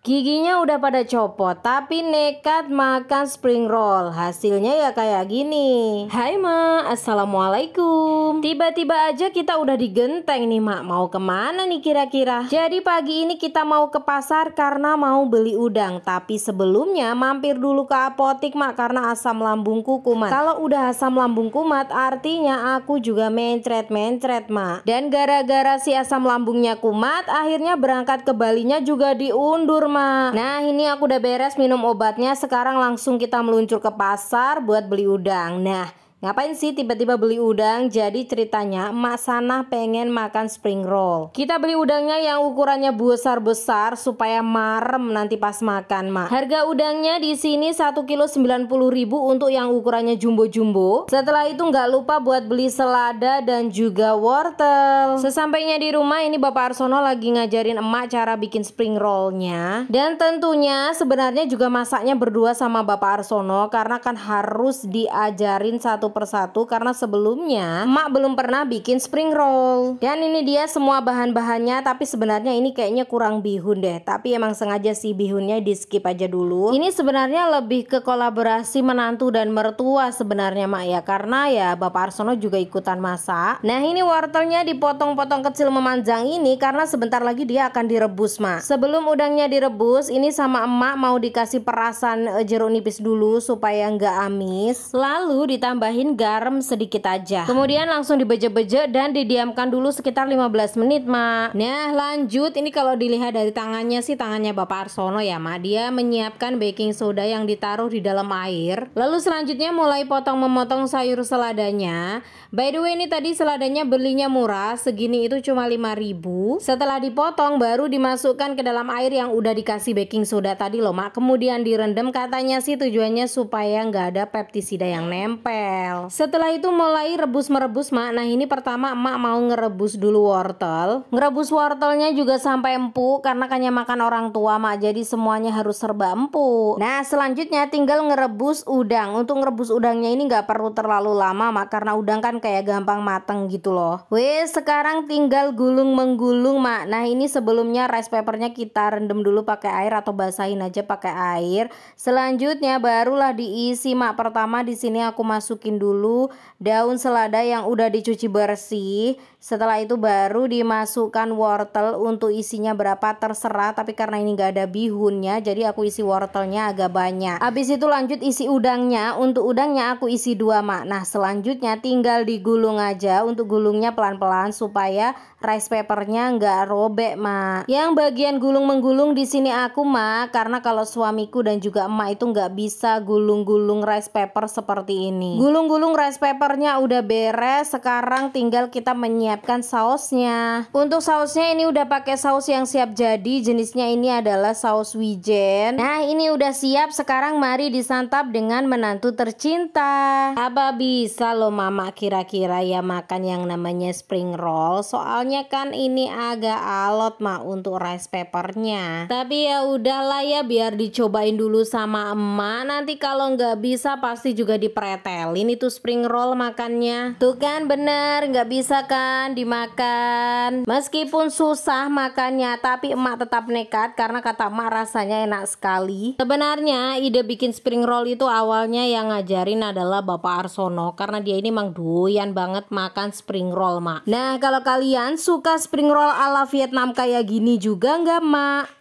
Giginya udah pada copot tapi nekat makan spring roll Hasilnya ya kayak gini Hai ma, Assalamualaikum Assalamualaikum Tiba-tiba aja kita udah digenteng nih mak Mau kemana nih kira-kira Jadi pagi ini kita mau ke pasar karena mau beli udang Tapi sebelumnya mampir dulu ke apotik mak Karena asam lambungku kumat Kalau udah asam lambung kumat artinya aku juga mencret-mencret mak Dan gara-gara si asam lambungnya kumat Akhirnya berangkat ke Balinya juga diundur mak Nah ini aku udah beres minum obatnya Sekarang langsung kita meluncur ke pasar buat beli udang Nah Ngapain sih tiba-tiba beli udang? Jadi ceritanya emak sana pengen makan spring roll. Kita beli udangnya yang ukurannya besar-besar supaya marem nanti pas makan, Mak. Harga udangnya di sini 1 kilo 90.000 untuk yang ukurannya jumbo-jumbo. Setelah itu nggak lupa buat beli selada dan juga wortel. Sesampainya di rumah ini Bapak Arsono lagi ngajarin emak cara bikin spring rollnya. Dan tentunya sebenarnya juga masaknya berdua sama Bapak Arsono karena kan harus diajarin satu persatu karena sebelumnya emak belum pernah bikin spring roll. Dan ini dia semua bahan-bahannya tapi sebenarnya ini kayaknya kurang bihun deh. Tapi emang sengaja sih bihunnya di skip aja dulu. Ini sebenarnya lebih ke kolaborasi menantu dan mertua sebenarnya Mak ya karena ya Bapak Arsono juga ikutan masak. Nah, ini wortelnya dipotong-potong kecil memanjang ini karena sebentar lagi dia akan direbus, Mak. Sebelum udangnya direbus, ini sama emak mau dikasih perasan eh, jeruk nipis dulu supaya nggak amis. Lalu ditambahin tambahin garam sedikit aja. Kemudian langsung dibeje-beje dan didiamkan dulu sekitar 15 menit, Mak. Nah, lanjut ini kalau dilihat dari tangannya sih tangannya Bapak Arsono ya, Mak. Dia menyiapkan baking soda yang ditaruh di dalam air. Lalu selanjutnya mulai potong memotong sayur seladanya. By the way, ini tadi seladanya belinya murah, segini itu cuma 5000. Setelah dipotong baru dimasukkan ke dalam air yang udah dikasih baking soda tadi loh, Mak. Kemudian direndam katanya sih tujuannya supaya nggak ada peptisida yang nempel wortel. Setelah itu mulai rebus-merebus mak. Nah ini pertama emak mau ngerebus dulu wortel. Ngerebus wortelnya juga sampai empuk karena kanya makan orang tua mak. Jadi semuanya harus serba empuk. Nah selanjutnya tinggal ngerebus udang. Untuk ngerebus udangnya ini nggak perlu terlalu lama mak karena udang kan kayak gampang mateng gitu loh. Wih sekarang tinggal gulung menggulung mak. Nah ini sebelumnya rice papernya kita rendam dulu pakai air atau basahin aja pakai air. Selanjutnya barulah diisi mak. Pertama di sini aku masukin dulu daun selada yang udah dicuci bersih. Setelah itu baru dimasukkan wortel untuk isinya berapa terserah. Tapi karena ini gak ada bihunnya, jadi aku isi wortelnya agak banyak. Habis itu lanjut isi udangnya. Untuk udangnya aku isi dua mak. Nah selanjutnya tinggal digulung aja. Untuk gulungnya pelan-pelan supaya rice papernya nggak robek mak. Yang bagian gulung menggulung di sini aku mak karena kalau suamiku dan juga emak itu nggak bisa gulung-gulung rice paper seperti ini. Gulung gulung rice papernya udah beres sekarang tinggal kita menyiapkan sausnya untuk sausnya ini udah pakai saus yang siap jadi jenisnya ini adalah saus wijen nah ini udah siap sekarang mari disantap dengan menantu tercinta apa bisa lo mama kira-kira ya makan yang namanya spring roll soalnya kan ini agak alot mah untuk rice papernya tapi ya udahlah ya biar dicobain dulu sama emak nanti kalau nggak bisa pasti juga dipretelin itu itu spring roll makannya tuh kan bener nggak bisa kan dimakan meskipun susah makannya tapi emak tetap nekat karena kata emak rasanya enak sekali sebenarnya ide bikin spring roll itu awalnya yang ngajarin adalah bapak Arsono karena dia ini emang doyan banget makan spring roll mak nah kalau kalian suka spring roll ala Vietnam kayak gini juga nggak mak